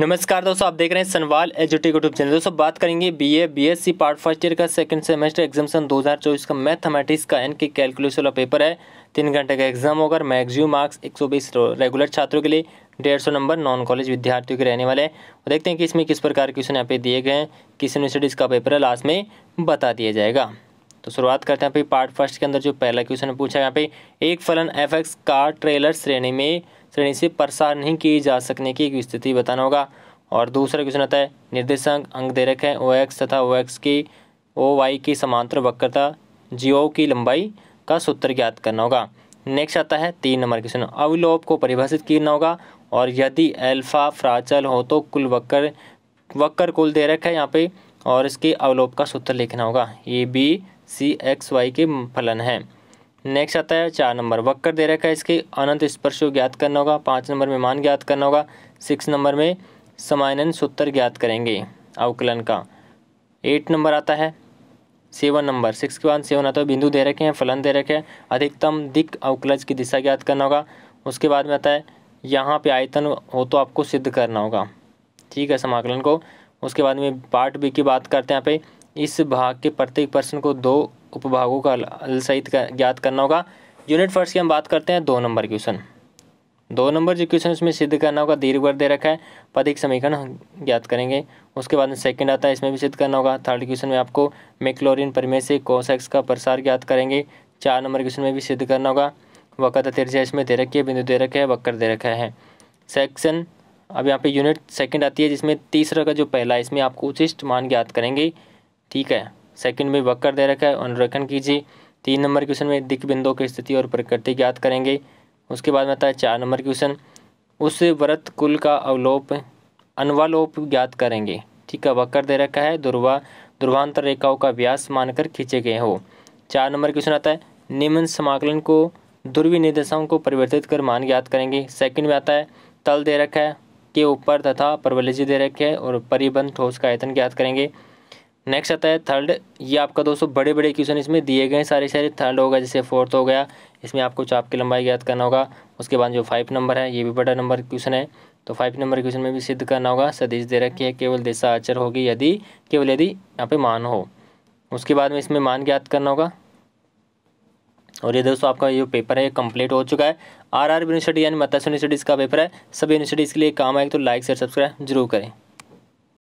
नमस्कार दोस्तों आप देख रहे हैं सनवाल एजुटी यूट्यूब चैनल दोस्तों बात करेंगे BA BSc part first year का सेकंड सेमेस्टर एग्जामिशन 2024 का मैथमेटिक्स का एन के कैलकुलेशन वाला पेपर है तीन घंटे का एग्जाम होगा मैक्सिमम मार्क्स 120 रेगुलर छात्रों के लिए डेढ़ सौ नंबर नॉन कॉलेज विद्यार्थियों के रहने वाले हैं देखते हैं कि इसमें किस प्रकार के क्वेश्चन यहाँ पे दिए गए हैं किस यूनिवर्सिटीज़ का पेपर है लास्ट में बता दिया जाएगा तो शुरुआत करते हैं यहाँ पे पार्ट फर्स्ट के अंदर जो पहला क्वेश्चन पूछा यहाँ पे एक फलन एफ का ट्रेलर श्रेणी में श्रेणी से प्रसार नहीं किए जा सकने की स्थिति बताना होगा और दूसरा क्वेश्चन आता है निर्देशांक अंक दे रखे हैं ओ एक्स तथा ओ एक्स की ओ वाई की समांतर वक्रता जीओ की लंबाई का सूत्र ज्ञात करना होगा नेक्स्ट आता है तीन नंबर क्वेश्चन अविलोप को परिभाषित करना होगा और यदि अल्फा फ्राचल हो तो कुल वक्र वक्र कुल दे रखा है यहाँ पे और इसके अवलोप का सूत्र लिखना होगा ये बी सी एक्स वाई के फलन है नेक्स्ट आता है चार नंबर वक्र दे रखा है इसके अनंत स्पर्श को ज्ञात करना होगा पाँच नंबर में मान ज्ञात करना होगा सिक्स नंबर में समायनन सूत्र ज्ञात करेंगे अवकलन का एट नंबर आता है सेवन नंबर सिक्स के बाद सेवन आता है बिंदु दे रखे हैं फलन दे रखे हैं अधिकतम दिक अवकलज की दिशा ज्ञात करना होगा उसके बाद में आता है यहाँ पे आयतन हो तो आपको सिद्ध करना होगा ठीक है समाकलन को उसके बाद में पार्ट बी की बात करते हैं यहाँ पे इस भाग के प्रत्येक प्रश्न को दो उपभागों का हल सहित का ज्ञात करना होगा यूनिट फर्स्ट की हम बात करते हैं दो नंबर क्वेश्चन दो नंबर जो क्वेश्चन उसमें सिद्ध करना होगा दीर्घ वर्ग दे रखा है पदिक समीकरण ज्ञात करेंगे उसके बाद में सेकंड आता है इसमें भी सिद्ध करना होगा थर्ड क्वेश्चन में आपको मेक्लोरिन परमे से कोसेक्स का प्रसार ज्ञात करेंगे चार नंबर क्वेश्चन में भी सिद्ध करना होगा वक़्त तिरछा इसमें दे रखी है बिंदु दे रखे है वक्कर दे रखा है सेक्शन अब यहाँ पे यूनिट सेकंड आती है जिसमें तीसरा का जो पहला है इसमें आपको उचिष्ट मान ज्ञात करेंगे ठीक है सेकंड में वक्र दे रखा है अनुरेखण कीजिए तीन नंबर क्वेश्चन में दिक बिंदुओं की स्थिति और प्रकृति ज्ञात करेंगे उसके बाद में आता है चार नंबर क्वेश्चन उस व्रत कुल का अवलोप अनवालोप ज्ञात करेंगे ठीक है वक्र दे रखा है दुर्वा दुर्वांतर रेखाओं का व्यास मानकर खींचे गए हो चार नंबर क्वेश्चन आता है निम्न समाकलन को निर्देशाओं को परिवर्तित कर मान ज्ञात करेंगे सेकंड में आता है तल दे रखा है के ऊपर तथा परवलजी दे रखे है और परिबंध ठोस का आयतन ज्ञात करेंगे नेक्स्ट आता है थर्ड ये आपका दोस्तों बड़े बड़े क्वेश्चन इसमें दिए गए हैं सारे सारे थर्ड होगा जैसे फोर्थ हो गया इसमें आपको चाप की लंबाई याद करना होगा उसके बाद जो फाइव नंबर है ये भी बड़ा नंबर क्वेश्चन है तो फाइव नंबर क्वेश्चन में भी सिद्ध करना होगा सदिश दे रखी है केवल दिशा आचर होगी यदि केवल यदि यहाँ पे मान हो उसके बाद में इसमें मान याद करना होगा और ये दोस्तों आपका ये पेपर है ये कंप्लीट हो चुका है आर आर यूनिवर्सिटी यानी मत्स्य यूनिवर्सिटीज़ का पेपर है सभी यूनिवर्सिटीज़ के लिए काम आएगा तो लाइक शेयर सब्सक्राइब जरूर करें